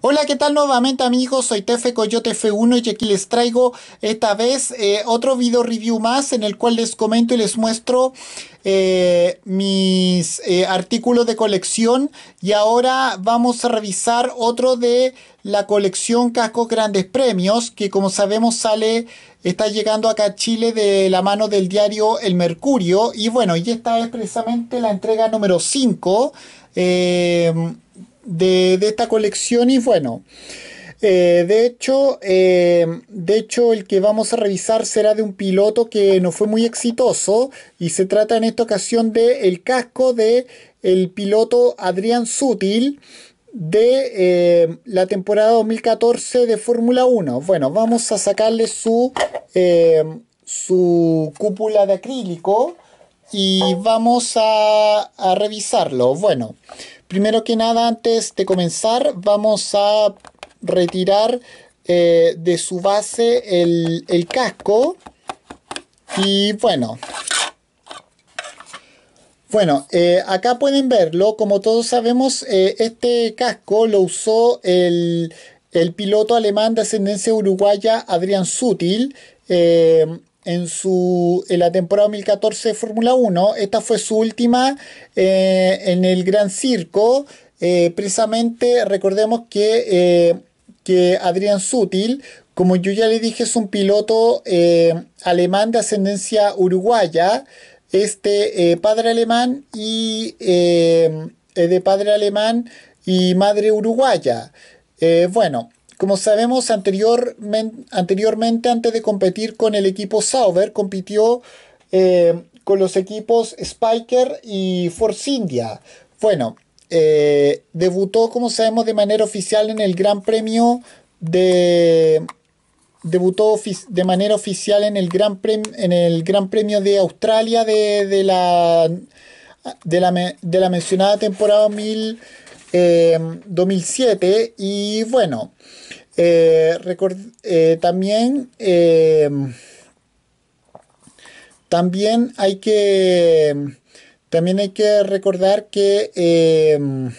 Hola, ¿qué tal nuevamente amigos? Soy Tefe Coyote F1 y aquí les traigo esta vez eh, otro video review más en el cual les comento y les muestro eh, mis eh, artículos de colección y ahora vamos a revisar otro de la colección Cascos Grandes Premios que como sabemos sale, está llegando acá a Chile de la mano del diario El Mercurio y bueno, y esta es precisamente la entrega número 5 de, esta colección y bueno. Eh, de, hecho, eh, de hecho, el que vamos a revisar será de un piloto que no fue muy exitoso y se trata en esta ocasión de el casco de el piloto Adrián Sutil de eh, la temporada 2014 de Fórmula 1. Bueno, vamos a sacarle su, su cúpula de acrílico y vamos a, a revisarlo. Bueno, Primero que nada, antes de comenzar, vamos a retirar eh, de su base el, casco. Y bueno, bueno, eh, acá pueden verlo, como todos sabemos, eh, este casco lo usó el, piloto alemán de ascendencia uruguaya Adrián Sutil en, su, la temporada 2014 de Fórmula 1. Esta fue su última eh, en el Gran Circo. Eh, precisamente recordemos que, eh, que Adrián Sutil, como yo ya le dije, es un piloto alemán de ascendencia uruguaya. Este padre alemán y de padre alemán y madre uruguaya. bueno, como sabemos anteriormente, antes de competir con el equipo Sauber, compitió eh, con los equipos Spiker y Force India. Bueno, eh, debutó, como sabemos, de manera oficial en el Gran Premio de debutó de manera oficial en el Gran Premio, en el Gran Premio de Australia de, la, de, la, mencionada temporada 2000 2007 em, y bueno, eh, eh, también, em, también, hay que, también hay que recordar que... Em,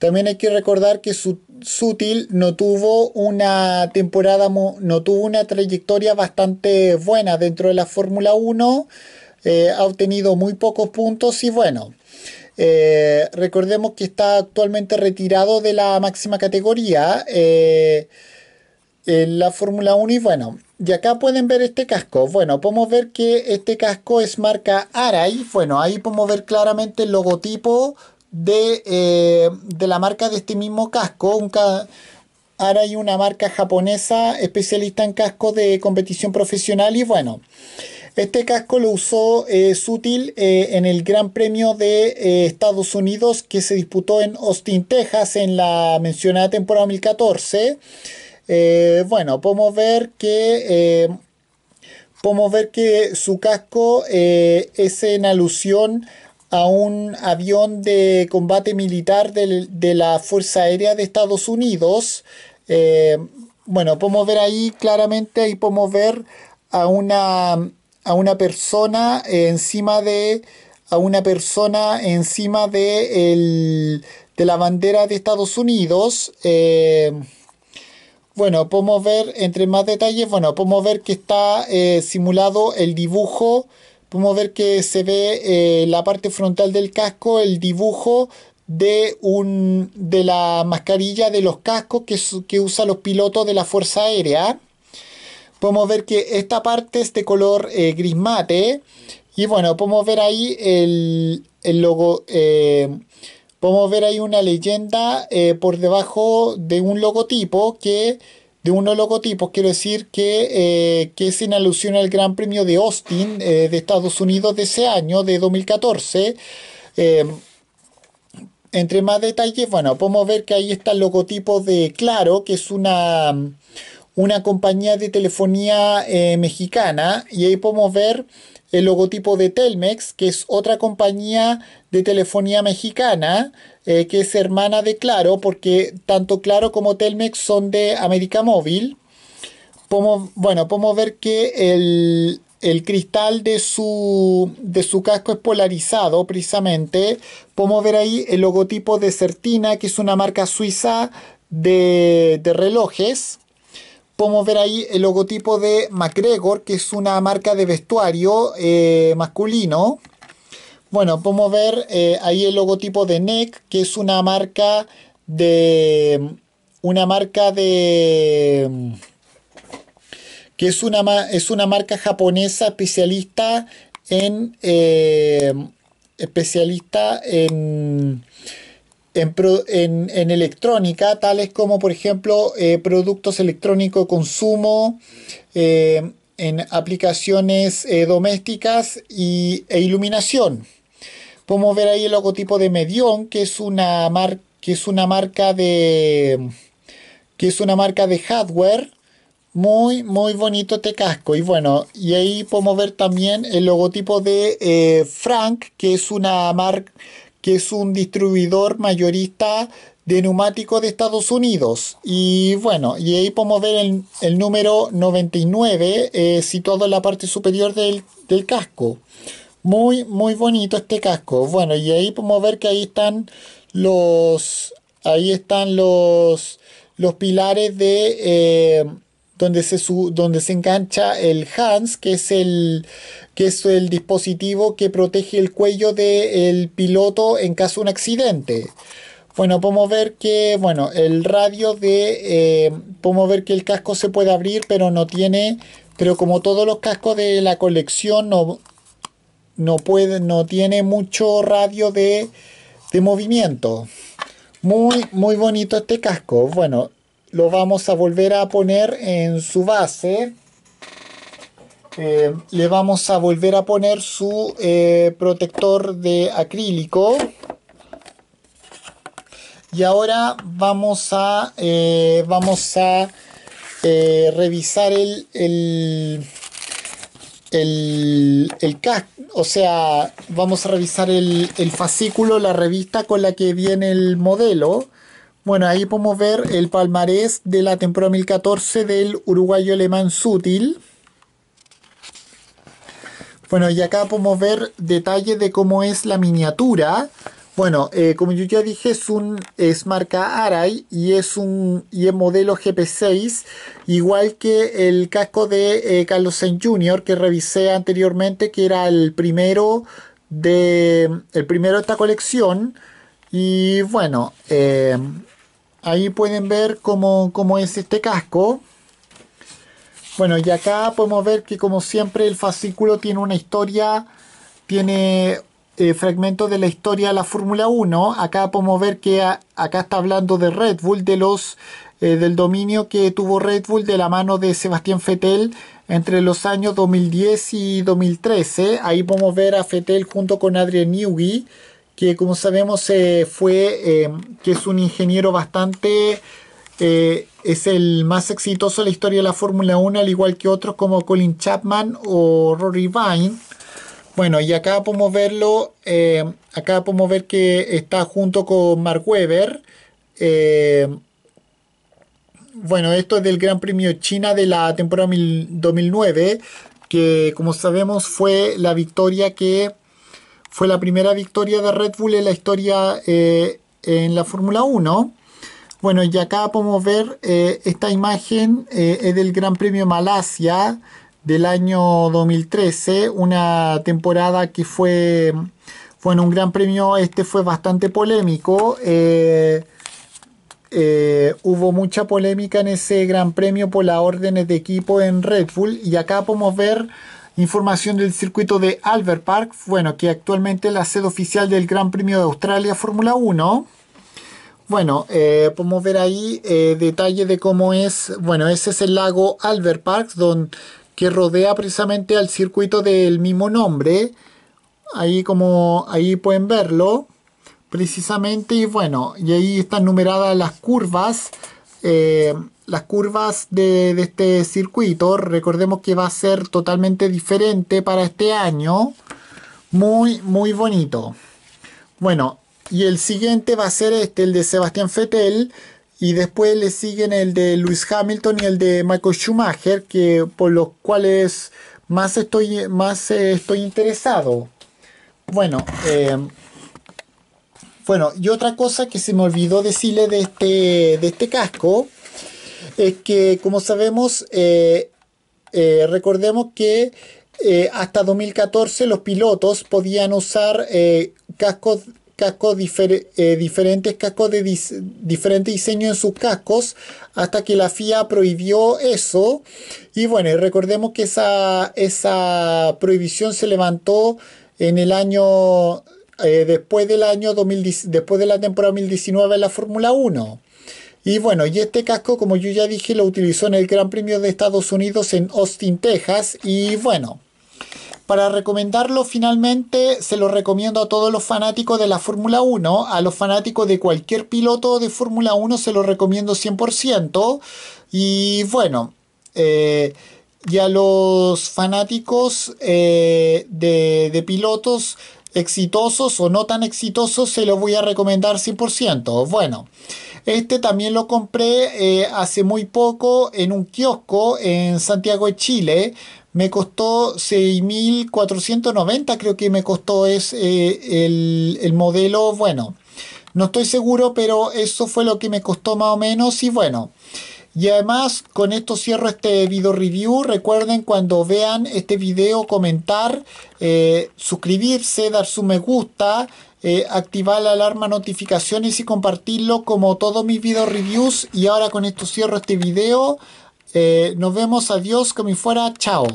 también hay que recordar que Sutil no tuvo una temporada, no tuvo una trayectoria bastante buena dentro de la Fórmula 1. Eh, ha obtenido muy pocos puntos y bueno, eh, recordemos que está actualmente retirado de la máxima categoría eh, en la Fórmula 1 y bueno, y acá pueden ver este casco. Bueno, podemos ver que este casco es marca Arai. Bueno, ahí podemos ver claramente el logotipo de, eh, la marca de este mismo casco. Un Arai, una marca japonesa especialista en cascos de competición profesional y bueno. Este casco lo usó eh, Sutil eh, en el Gran Premio de eh, Estados Unidos que se disputó en Austin, Texas, en la mencionada temporada 2014. bueno, podemos ver que podemos ver que su casco es en alusión a un avión de combate militar de la Fuerza Aérea de Estados Unidos. bueno, podemos ver ahí claramente, y podemos ver a una a una persona encima de a una persona encima de, de la bandera de Estados Unidos. Eh, bueno, podemos ver entre más detalles, bueno, podemos ver que está eh, simulado el dibujo, podemos ver que se ve eh, la parte frontal del casco, el dibujo de, un, de la mascarilla de los cascos que, que usan los pilotos de la Fuerza Aérea podemos ver que esta parte es de color eh, gris mate. Y bueno, podemos ver ahí el, logo. Eh, podemos ver ahí una leyenda eh, por debajo de un logotipo que. De unos logotipos, quiero decir que, que es en alusión al Gran Premio de Austin de Estados Unidos de ese año, de 2014 em, entre más detalles, bueno, podemos ver que ahí está el logotipo de Claro, que es una una compañía de telefonía eh, mexicana y ahí podemos ver el logotipo de Telmex, que es otra compañía de telefonía mexicana, eh, que es hermana de Claro, porque tanto Claro como Telmex son de América Móvil. Podemos, bueno, podemos ver que el, cristal de su, de su, casco es polarizado precisamente. Podemos ver ahí el logotipo de Certina, que es una marca suiza de, de relojes. Podemos ver ahí el logotipo de MacGregor, que es una marca de vestuario eh, masculino. Bueno, podemos ver eh, ahí el logotipo de NEC, que es una marca de. Una marca de. que es una, es una marca japonesa especialista en. Eh, especialista en en, electrónica, tales como por ejemplo eh, productos electrónicos de consumo, eh, en aplicaciones eh, domésticas y, e iluminación. Podemos ver ahí el logotipo de Medion, que es una, que es una marca de que es una marca de hardware muy, muy bonito este casco. Y bueno, y ahí podemos ver también el logotipo de Frank, que es una marca que es un distribuidor mayorista de neumáticos de Estados Unidos. Y bueno, y ahí podemos ver el, número 99 eh, situado en la parte superior del, casco. Muy, muy bonito este casco. Bueno, y ahí podemos ver que ahí están los, ahí están los, los pilares de, eh, donde se, donde se engancha el Hans, que es el, que es el dispositivo que protege el cuello del piloto en caso de un accidente. Bueno, podemos ver que, bueno, el radio de, eh, podemos ver que el casco se puede abrir, pero no tiene, pero como todos los cascos de la colección, no, no puede, no tiene mucho radio de, de movimiento. Muy, muy bonito este casco. Bueno, lo vamos a volver a poner en su base. Eh, le vamos a volver a poner su eh, protector de acrílico. Y ahora vamos a, eh, vamos a revisar el, el, O sea, vamos a revisar el, el fascículo, la revista con la que viene el modelo. Bueno, ahí podemos ver el palmarés de la temporada 2014 del uruguayo alemán Sutil. Bueno, y acá podemos ver detalles de cómo es la miniatura. Bueno, eh, como yo ya dije, es, un, es marca Arai y es un y es modelo GP6, igual que el casco de eh, Carlos Sainz Jr. que revisé anteriormente, que era el primero de, el primero de esta colección. Y bueno, eh, Ahí pueden ver cómo, es este casco. Bueno, y acá podemos ver que como siempre el fascículo tiene una historia, tiene eh, fragmentos de la historia de la Fórmula 1. Acá podemos ver que acá está hablando de Red Bull, de los, eh, del dominio que tuvo Red Bull de la mano de Sebastián Fettel entre los años 2010 y 2013. Ahí podemos ver a Fettel junto con Adrian Newey que como sabemos fue, eh, que es un ingeniero bastante, eh, es el más exitoso en la historia de la Fórmula 1, al igual que otros como Colin Chapman o Rory Vine. Bueno, y acá podemos verlo, eh, acá podemos ver que está junto con Mark Webber. bueno, esto es del Gran Premio China de la temporada 2009, que como sabemos fue la victoria que fue la primera victoria de Red Bull en la historia eh, en la Fórmula 1. Bueno, y acá podemos ver eh, esta imagen eh, es del Gran Premio Malasia del año 2013, una temporada que fue, bueno, un gran premio, este fue bastante polémico. hubo mucha polémica en ese gran premio por las órdenes de equipo en Red Bull y acá podemos ver Información del circuito de Albert Park, bueno, que actualmente es la sede oficial del Gran Premio de Australia Fórmula 1. Bueno, eh, podemos ver ahí eh, detalle de cómo es, bueno, ese es el lago Albert Park, don, que rodea precisamente al circuito del mismo nombre. Ahí como, ahí pueden verlo, precisamente, y bueno, y ahí están numeradas las curvas. Eh, las curvas de, este circuito. Recordemos que va a ser totalmente diferente para este año. Muy, muy bonito. Bueno, y el siguiente va a ser este, el de Sebastián Fettel. Y después le siguen el de Lewis Hamilton y el de Michael Schumacher, que por los cuales más estoy, más, eh, estoy interesado. Bueno, eh, bueno, y otra cosa que se me olvidó decirle de este, de este casco es que, como sabemos, eh, eh, recordemos que eh, hasta 2014 los pilotos podían usar cascos cascos diferentes cascos de diferente diseño en sus cascos hasta que la FIA prohibió eso y bueno recordemos que esa, prohibición se levantó en el año después del año después de la temporada 2019 en la Fórmula 1 y bueno, y este casco, como yo ya dije, lo utilizó en el Gran Premio de Estados Unidos en Austin, Texas. Y bueno, para recomendarlo finalmente se lo recomiendo a todos los fanáticos de la Fórmula 1, a los fanáticos de cualquier piloto de Fórmula 1 se lo recomiendo 100%. Y bueno, eh, y a los fanáticos eh, de, de, pilotos exitosos o no tan exitosos se lo voy a recomendar 100%. Bueno. Este también lo compré eh, hace muy poco en un kiosco en Santiago de Chile. Me costó 6.490, creo que me costó es eh, el, modelo, bueno, no estoy seguro, pero eso fue lo que me costó más o menos y bueno. Y además, con esto cierro este video review. Recuerden cuando vean este video comentar, eh, suscribirse, dar su me gusta. Eh, activar la alarma notificaciones y compartirlo como todos mis video reviews. Y ahora con esto cierro este video. Eh, nos vemos, adiós, como fuera, chao.